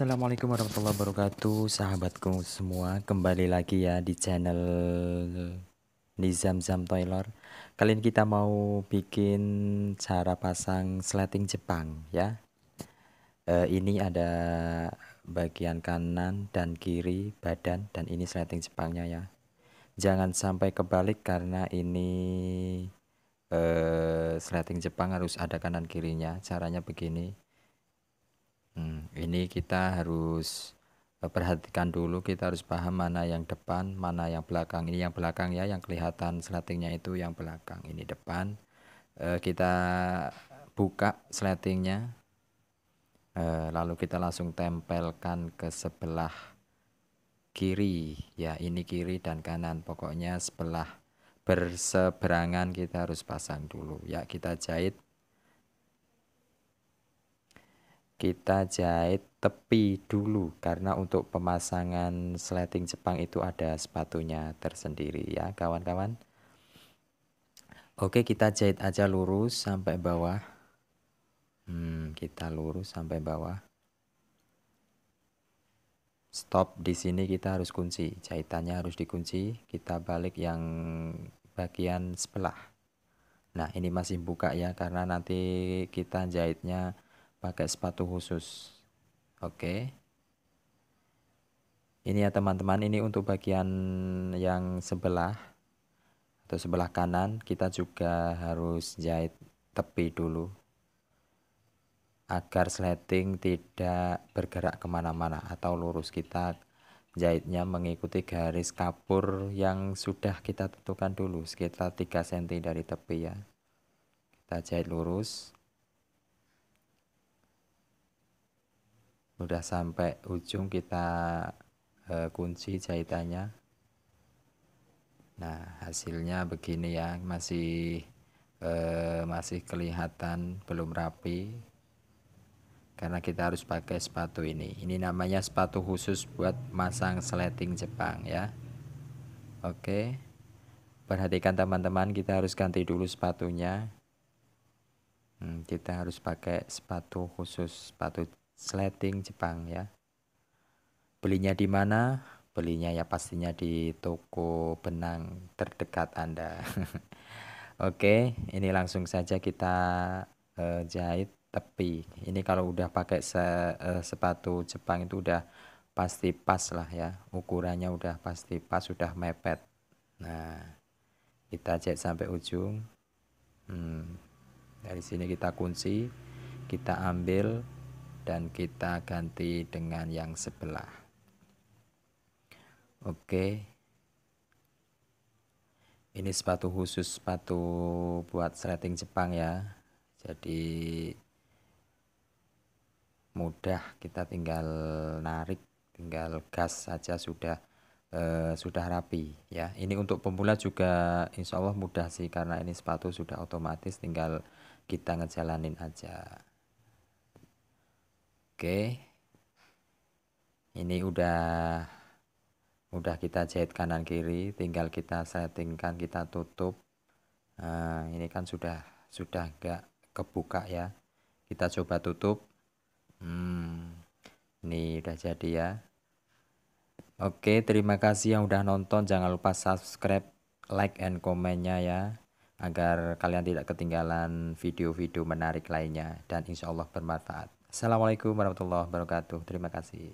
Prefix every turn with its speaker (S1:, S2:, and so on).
S1: Assalamualaikum warahmatullahi wabarakatuh Sahabatku semua Kembali lagi ya di channel Nizam Zam Toiler Kali ini kita mau bikin Cara pasang sleting Jepang ya e, Ini ada Bagian kanan dan kiri Badan dan ini sleting Jepangnya ya Jangan sampai kebalik Karena ini e, Sleting Jepang harus ada kanan kirinya Caranya begini ini kita harus eh, perhatikan dulu kita harus paham mana yang depan mana yang belakang ini yang belakang ya yang kelihatan slatingnya itu yang belakang ini depan eh, kita buka slatingnya eh, lalu kita langsung tempelkan ke sebelah kiri ya ini kiri dan kanan pokoknya sebelah berseberangan kita harus pasang dulu ya kita jahit kita jahit tepi dulu karena untuk pemasangan sleting Jepang itu ada sepatunya tersendiri ya kawan-kawan Oke kita jahit aja lurus sampai bawah hmm, kita lurus sampai bawah stop di sini kita harus kunci jahitannya harus dikunci kita balik yang bagian sebelah nah ini masih buka ya karena nanti kita jahitnya pakai sepatu khusus oke okay. ini ya teman-teman ini untuk bagian yang sebelah atau sebelah kanan kita juga harus jahit tepi dulu agar sleting tidak bergerak kemana-mana atau lurus kita jahitnya mengikuti garis kapur yang sudah kita tentukan dulu sekitar 3 cm dari tepi ya kita jahit lurus udah sampai ujung kita eh, kunci jahitannya nah hasilnya begini ya masih eh, masih kelihatan belum rapi karena kita harus pakai sepatu ini ini namanya sepatu khusus buat masang sleting Jepang ya oke perhatikan teman-teman kita harus ganti dulu sepatunya hmm, kita harus pakai sepatu khusus sepatu sleting Jepang ya. Belinya di mana? Belinya ya pastinya di toko benang terdekat Anda. Oke, ini langsung saja kita uh, jahit tepi. Ini kalau udah pakai se uh, sepatu Jepang itu udah pasti pas lah ya. Ukurannya udah pasti pas, sudah mepet. Nah, kita jahit sampai ujung. Hmm, dari sini kita kunci, kita ambil dan kita ganti dengan yang sebelah oke ini sepatu khusus sepatu buat sleting Jepang ya jadi mudah kita tinggal narik tinggal gas saja sudah Uh, sudah rapi ya ini untuk pemula juga insya Allah mudah sih karena ini sepatu sudah otomatis tinggal kita ngejalanin aja Oke. Ini udah udah kita jahit kanan kiri, tinggal kita settingkan, kita tutup. Nah, ini kan sudah sudah enggak kebuka ya. Kita coba tutup. Hmm. Ini udah jadi ya. Oke, terima kasih yang udah nonton. Jangan lupa subscribe, like and komennya ya agar kalian tidak ketinggalan video-video menarik lainnya dan insya Allah bermanfaat. Assalamualaikum warahmatullahi wabarakatuh. Terima kasih.